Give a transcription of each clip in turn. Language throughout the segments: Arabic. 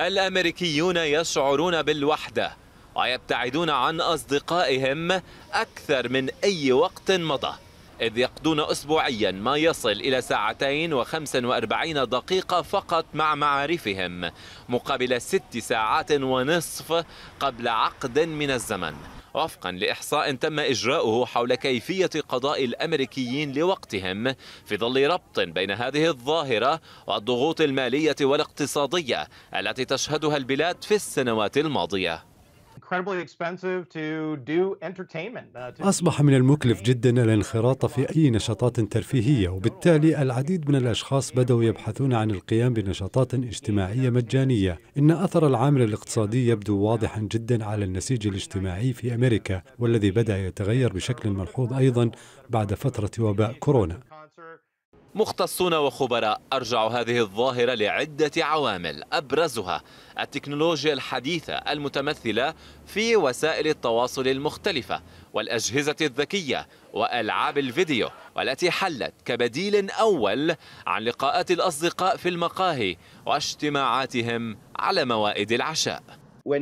الأمريكيون يشعرون بالوحدة ويبتعدون عن أصدقائهم أكثر من أي وقت مضى إذ يقضون أسبوعيا ما يصل إلى ساعتين وخمسا وأربعين دقيقة فقط مع معارفهم مقابل ست ساعات ونصف قبل عقد من الزمن وفقا لإحصاء تم إجراؤه حول كيفية قضاء الأمريكيين لوقتهم في ظل ربط بين هذه الظاهرة والضغوط المالية والاقتصادية التي تشهدها البلاد في السنوات الماضية Uh, أصبح من المكلف جدا الانخراط في أي نشاطات ترفيهية وبالتالي العديد من الأشخاص بدأوا يبحثون عن القيام بنشاطات اجتماعية مجانية إن أثر العامل الاقتصادي يبدو واضحا جدا على النسيج الاجتماعي في أمريكا والذي بدأ يتغير بشكل ملحوظ أيضا بعد فترة وباء كورونا مختصون وخبراء أرجعوا هذه الظاهرة لعدة عوامل أبرزها التكنولوجيا الحديثة المتمثلة في وسائل التواصل المختلفة والأجهزة الذكية وألعاب الفيديو والتي حلت كبديل أول عن لقاءات الأصدقاء في المقاهي واجتماعاتهم على موائد العشاء Uh,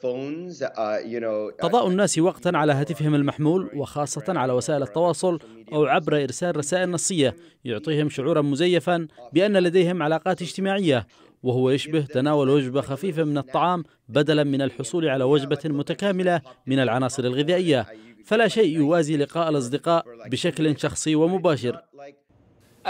uh, قضاء الناس وقتا على هاتفهم المحمول وخاصة على وسائل التواصل أو عبر إرسال رسائل نصية يعطيهم شعورا مزيفا بأن لديهم علاقات اجتماعية وهو يشبه تناول وجبة خفيفة من الطعام بدلا من الحصول على وجبة متكاملة من العناصر الغذائية فلا شيء يوازي لقاء الأصدقاء بشكل شخصي ومباشر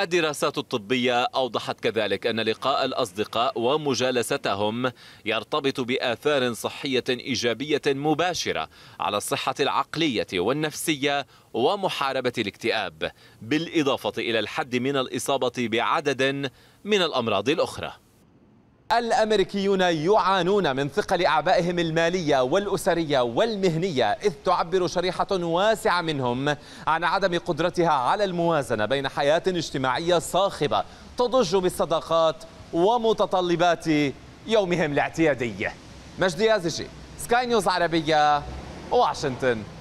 الدراسات الطبية أوضحت كذلك أن لقاء الأصدقاء ومجالستهم يرتبط بآثار صحية إيجابية مباشرة على الصحة العقلية والنفسية ومحاربة الاكتئاب بالإضافة إلى الحد من الإصابة بعدد من الأمراض الأخرى الامريكيون يعانون من ثقل اعبائهم الماليه والاسريه والمهنيه اذ تعبر شريحه واسعه منهم عن عدم قدرتها على الموازنه بين حياه اجتماعيه صاخبه تضج بالصداقات ومتطلبات يومهم الاعتيادي مجدي يازجي سكاي نيوز عربيه واشنطن